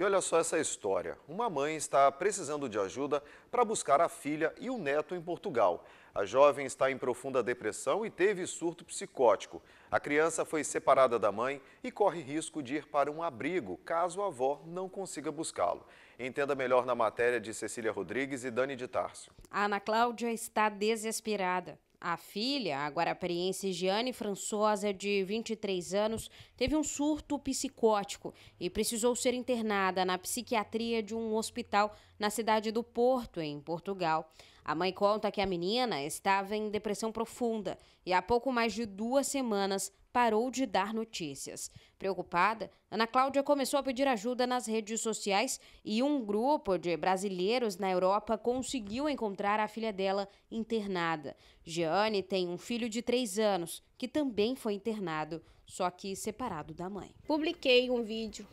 E olha só essa história. Uma mãe está precisando de ajuda para buscar a filha e o neto em Portugal. A jovem está em profunda depressão e teve surto psicótico. A criança foi separada da mãe e corre risco de ir para um abrigo caso a avó não consiga buscá-lo. Entenda melhor na matéria de Cecília Rodrigues e Dani de Tarso. A Ana Cláudia está desesperada. A filha, a guarapariense Giane Françosa, de 23 anos, teve um surto psicótico e precisou ser internada na psiquiatria de um hospital na cidade do Porto, em Portugal. A mãe conta que a menina estava em depressão profunda e há pouco mais de duas semanas parou de dar notícias. Preocupada, Ana Cláudia começou a pedir ajuda nas redes sociais e um grupo de brasileiros na Europa conseguiu encontrar a filha dela internada. Jeane tem um filho de três anos que também foi internado, só que separado da mãe. Publiquei um vídeo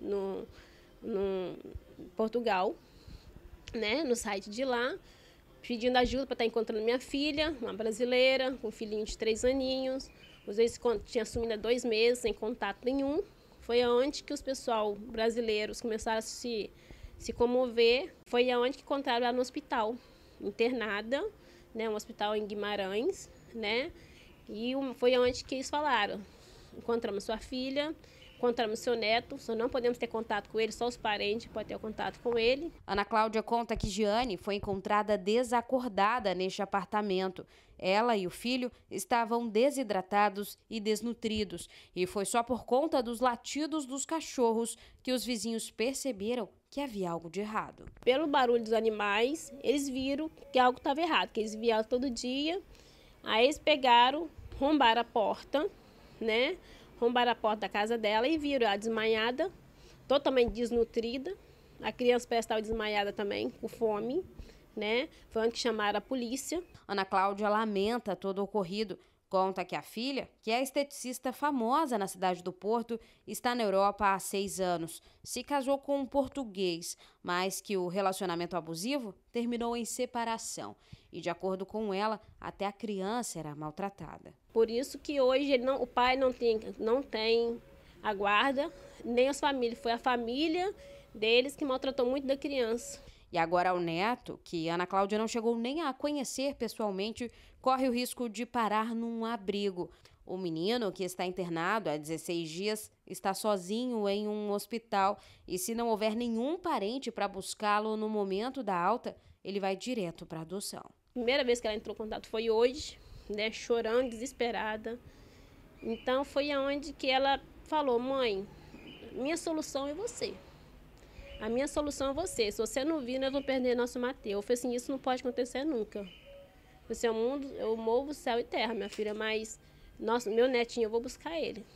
no, no Portugal, né, no site de lá pedindo ajuda para estar tá encontrando minha filha, uma brasileira, com um filhinho de três aninhos. Os dois tinham assumido há dois meses, sem contato nenhum. Foi aonde que os pessoal brasileiros começaram a se, se comover. Foi aonde que encontraram ela no hospital, internada, né, um hospital em Guimarães, né? E foi aonde que eles falaram. Encontramos sua filha, Encontramos seu neto, só não podemos ter contato com ele, só os parentes podem ter contato com ele. Ana Cláudia conta que Giane foi encontrada desacordada neste apartamento. Ela e o filho estavam desidratados e desnutridos, e foi só por conta dos latidos dos cachorros que os vizinhos perceberam que havia algo de errado. Pelo barulho dos animais, eles viram que algo estava errado, que eles vieram todo dia. Aí eles pegaram, rombaram a porta, né? Rombaram a porta da casa dela e viram a desmaiada, totalmente desnutrida. A criança parece estar desmaiada também, com fome, né? Foi onde chamaram a polícia. Ana Cláudia lamenta todo o ocorrido Conta que a filha, que é esteticista famosa na cidade do Porto, está na Europa há seis anos. Se casou com um português, mas que o relacionamento abusivo terminou em separação. E, de acordo com ela, até a criança era maltratada. Por isso que hoje não, o pai não tem, não tem a guarda, nem as famílias. Foi a família deles que maltratou muito da criança. E agora o neto, que Ana Cláudia não chegou nem a conhecer pessoalmente, corre o risco de parar num abrigo. O menino, que está internado há 16 dias, está sozinho em um hospital e, se não houver nenhum parente para buscá-lo no momento da alta, ele vai direto para adoção. Primeira vez que ela entrou em contato foi hoje, né, chorando, desesperada. Então foi aonde que ela falou: "Mãe, minha solução é você". A minha solução é você. Se você não vir, nós vamos perder nosso Mateus. Eu falei assim, isso não pode acontecer nunca. Você é mundo, eu movo céu e terra, minha filha, mas nosso, meu netinho, eu vou buscar ele.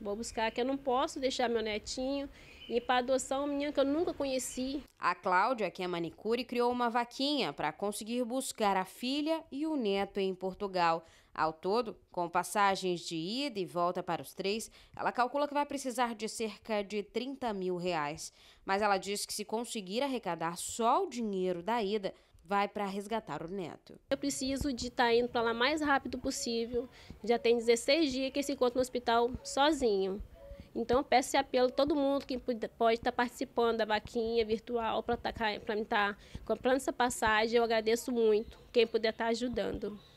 Vou buscar, que eu não posso deixar meu netinho e para adoção menina que eu nunca conheci. A Cláudia, que é manicure, criou uma vaquinha para conseguir buscar a filha e o neto em Portugal. Ao todo, com passagens de ida e volta para os três, ela calcula que vai precisar de cerca de 30 mil reais. Mas ela diz que se conseguir arrecadar só o dinheiro da ida, vai para resgatar o neto. Eu preciso de estar tá indo para lá mais rápido possível. Já tem 16 dias que se encontro no hospital sozinho. Então, eu peço esse apelo a todo mundo que pode estar participando da vaquinha virtual para tá me estar tá comprando essa passagem. Eu agradeço muito quem puder estar tá ajudando.